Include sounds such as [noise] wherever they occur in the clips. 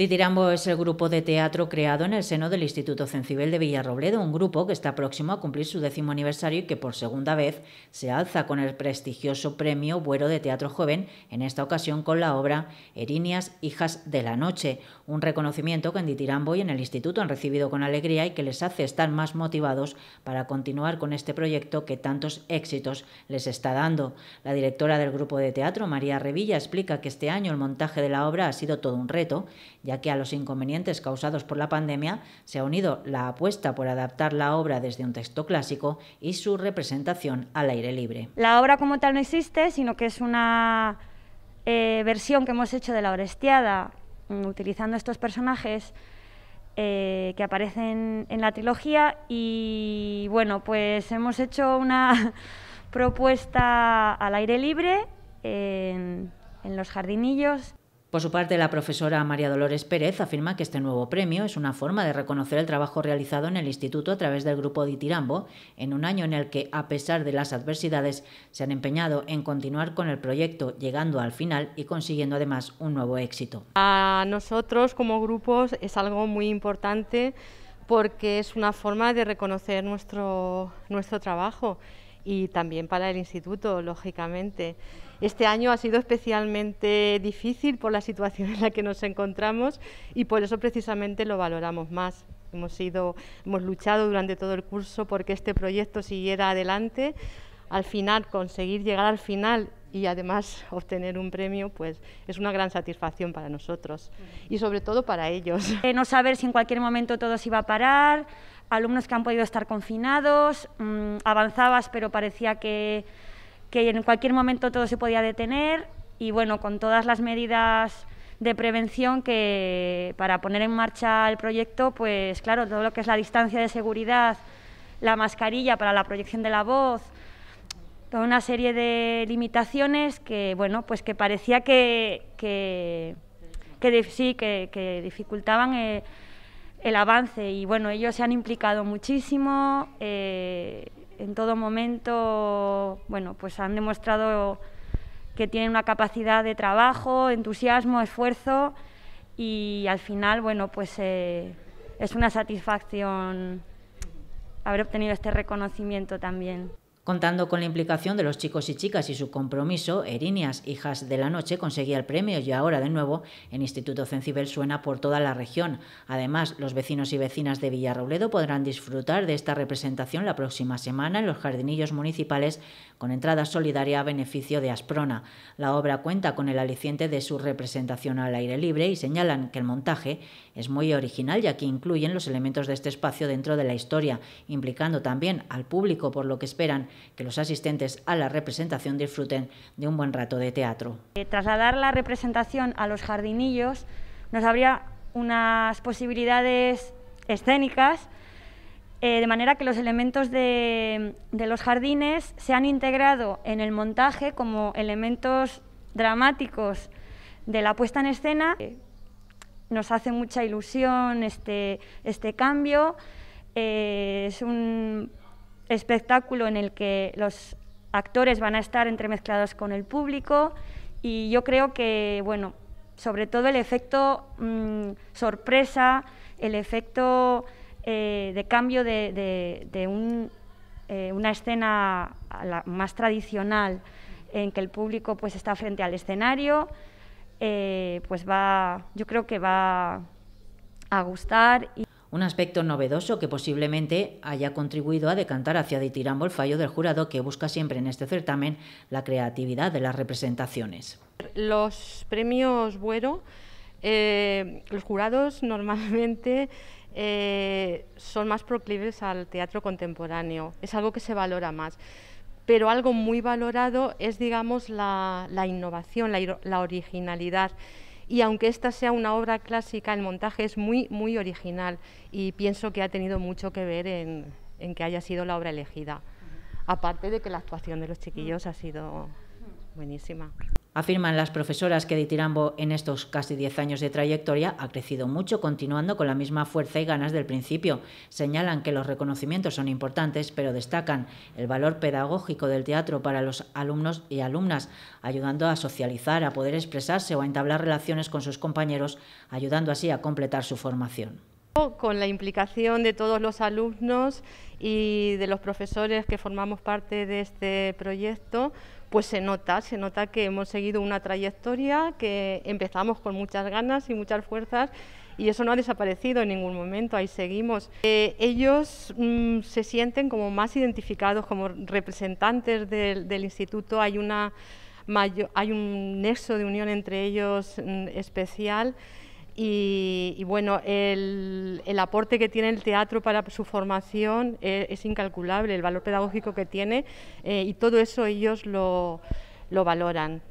Ditirambo es el grupo de teatro creado en el seno del Instituto Cencibel de Villarrobledo, un grupo que está próximo a cumplir su décimo aniversario y que por segunda vez se alza con el prestigioso premio Buero de Teatro Joven, en esta ocasión con la obra Erinias, Hijas de la Noche, un reconocimiento que en Ditirambo y en el Instituto han recibido con alegría y que les hace estar más motivados para continuar con este proyecto que tantos éxitos les está dando. La directora del grupo de teatro, María Revilla, explica que este año el montaje de la obra ha sido todo un reto, ya que a los inconvenientes causados por la pandemia se ha unido la apuesta por adaptar la obra desde un texto clásico y su representación al aire libre. La obra como tal no existe, sino que es una eh, versión que hemos hecho de la Orestiada, mm, utilizando estos personajes eh, que aparecen en la trilogía y bueno, pues hemos hecho una [laughs] propuesta al aire libre en los jardinillos por su parte, la profesora María Dolores Pérez afirma que este nuevo premio es una forma de reconocer el trabajo realizado en el instituto a través del grupo Ditirambo, en un año en el que, a pesar de las adversidades, se han empeñado en continuar con el proyecto, llegando al final y consiguiendo además un nuevo éxito. A nosotros como grupos es algo muy importante porque es una forma de reconocer nuestro, nuestro trabajo y también para el instituto, lógicamente. Este año ha sido especialmente difícil por la situación en la que nos encontramos y por eso precisamente lo valoramos más. Hemos, sido, hemos luchado durante todo el curso porque este proyecto siguiera adelante. Al final, conseguir llegar al final y además [laughs] obtener un premio, pues es una gran satisfacción para nosotros y sobre todo para ellos. Eh, no saber si en cualquier momento todo se iba a parar, alumnos que han podido estar confinados, mm, avanzabas pero parecía que, en cualquier momento todo se podía detener y bueno, con todas las medidas de prevención que para poner en marcha el proyecto, pues claro, todo lo que es la distancia de seguridad, la mascarilla para la proyección de la voz, toda una serie de limitaciones que, bueno, pues que parecía que, sí, que, dificultaban eh, el avance y bueno, ellos se han implicado muchísimo, eh, en todo momento, bueno, pues han demostrado que tienen una capacidad de trabajo, entusiasmo, esfuerzo y al final, bueno, pues eh, es una satisfacción haber obtenido este reconocimiento también. Contando con la implicación de los chicos y chicas y su compromiso, Erinias, Hijas de la Noche, conseguía el premio y ahora, de nuevo, en Instituto Cencibel suena por toda la región. Además, los vecinos y vecinas de Villarrobledo podrán disfrutar de esta representación la próxima semana en los jardinillos municipales con entrada solidaria a beneficio de Asprona. La obra cuenta con el aliciente de su representación al aire libre y señalan que el montaje es muy original ya que incluyen los elementos de este espacio dentro de la historia, implicando también al público por lo que esperan que los asistentes a la representación disfruten de un buen rato de teatro. Eh, trasladar la representación a los jardinillos nos abría unas posibilidades escénicas, eh, de manera que los elementos de, los jardines se han integrado en el montaje como elementos dramáticos de la puesta en escena. Eh, nos hace mucha ilusión este, este cambio. es un espectáculo en el que los actores van a estar entremezclados con el público y yo creo que, bueno, sobre todo el efecto mm, sorpresa, el efecto eh, de cambio de, de, eh, una escena más tradicional en que el público pues está frente al escenario, eh, pues va, yo creo que va a gustar. Y un aspecto novedoso que posiblemente haya contribuido a decantar hacia Ditirambo el fallo del jurado que busca siempre en este certamen la creatividad de las representaciones. Los premios Buero, eh, los jurados normalmente eh, son más proclives al teatro contemporáneo, es algo que se valora más. Pero algo muy valorado es, digamos, la, innovación, la originalidad y aunque esta sea una obra clásica, el montaje es muy, muy original y pienso que ha tenido mucho que ver en, en que haya sido la obra elegida. Aparte de que la actuación de los chiquillos ha sido buenísima. Afirman las profesoras que Ditirambo en estos casi 10 años de trayectoria ha crecido mucho, continuando con la misma fuerza y ganas del principio. Señalan que los reconocimientos son importantes, pero destacan el valor pedagógico del teatro para los alumnos y alumnas, ayudando a socializar, a poder expresarse o a entablar relaciones con sus compañeros, ayudando así a completar su formación. Con la implicación de todos los alumnos y de los profesores que formamos parte de este proyecto, pues se nota, se nota que hemos seguido una trayectoria que empezamos con muchas ganas y muchas fuerzas y eso no ha desaparecido en ningún momento, ahí seguimos. Eh, ellos mm, se sienten como más identificados como representantes del, instituto, hay, una, hay un nexo de unión entre ellos mm, especial. Y, bueno, el, el, aporte que tiene el teatro para su formación eh, es, incalculable, el valor pedagógico que tiene eh, y todo eso ellos lo, lo valoran.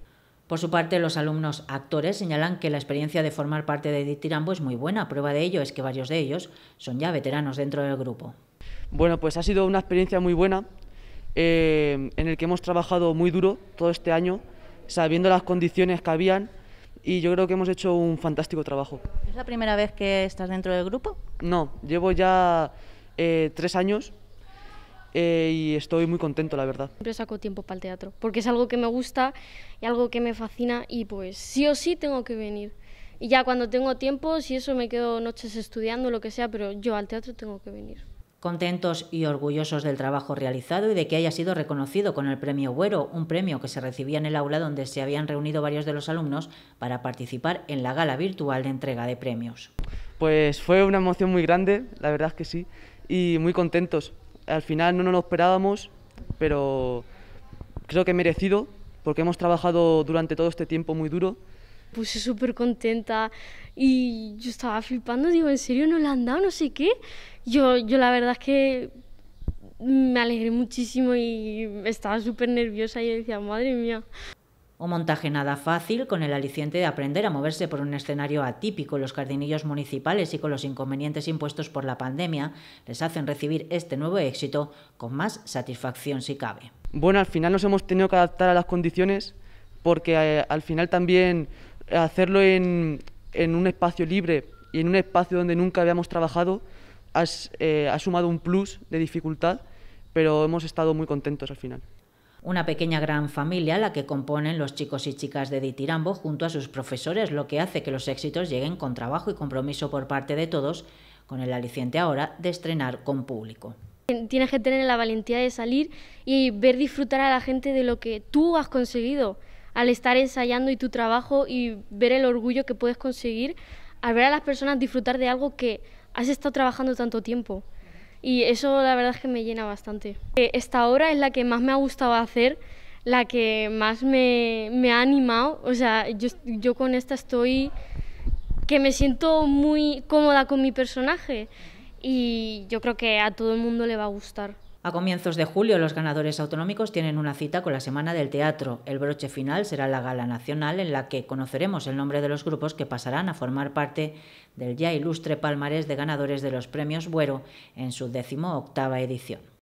Por su parte, los alumnos actores señalan que la experiencia de formar parte de Tirambo... es muy buena. Prueba de ello es que varios de ellos son ya veteranos dentro del grupo. Bueno, pues ha sido una experiencia muy buena eh, en el que hemos trabajado muy duro todo este año, sabiendo las condiciones que habían y yo creo que hemos hecho un fantástico trabajo. ¿Es la primera vez que estás dentro del grupo? No, llevo ya eh, tres años eh, y estoy muy contento, la verdad. Siempre saco tiempo para el teatro, porque es algo que me gusta y algo que me fascina y pues sí o sí tengo que venir. Y ya cuando tengo tiempo, si eso me quedo noches estudiando, lo que sea, pero yo al teatro tengo que venir contentos y orgullosos del trabajo realizado y de que haya sido reconocido con el premio Güero, un premio que se recibía en el aula donde se habían reunido varios de los alumnos para participar en la gala virtual de entrega de premios. Pues fue una emoción muy grande, la verdad es que sí, y muy contentos. Al final no nos lo esperábamos, pero creo que merecido, porque hemos trabajado durante todo este tiempo muy duro puse súper contenta y yo estaba flipando, digo, ¿en serio no la han dado no sé qué? Yo, yo la verdad es que me alegré muchísimo y estaba súper nerviosa y decía, madre mía. Un montaje nada fácil con el aliciente de aprender a moverse por un escenario atípico. Los jardinillos municipales y con los inconvenientes impuestos por la pandemia les hacen recibir este nuevo éxito con más satisfacción si cabe. Bueno, al final nos hemos tenido que adaptar a las condiciones porque eh, al final también hacerlo en, un espacio libre y en un espacio donde nunca habíamos trabajado has, eh, ha sumado un plus de dificultad, pero hemos estado muy contentos al final. Una pequeña gran familia la que componen los chicos y chicas de Ditirambo junto a sus profesores, lo que hace que los éxitos lleguen con trabajo y compromiso por parte de todos, con el aliciente ahora de estrenar con público. Tienes que tener la valentía de salir y ver disfrutar a la gente de lo que tú has conseguido al estar ensayando y tu trabajo y ver el orgullo que puedes conseguir al ver a las personas disfrutar de algo que has estado trabajando tanto tiempo. Y eso la verdad es que me llena bastante. Eh, esta obra es la que más me ha gustado hacer, la que más me, ha animado. O sea, yo con esta estoy que me siento muy cómoda con mi personaje y yo creo que a todo el mundo le va a gustar. A comienzos de julio los ganadores autonómicos tienen una cita con la Semana del Teatro. El broche final será la gala nacional en la que conoceremos el nombre de los grupos que pasarán a formar parte del ya ilustre palmarés de ganadores de los premios Buero en su octava edición.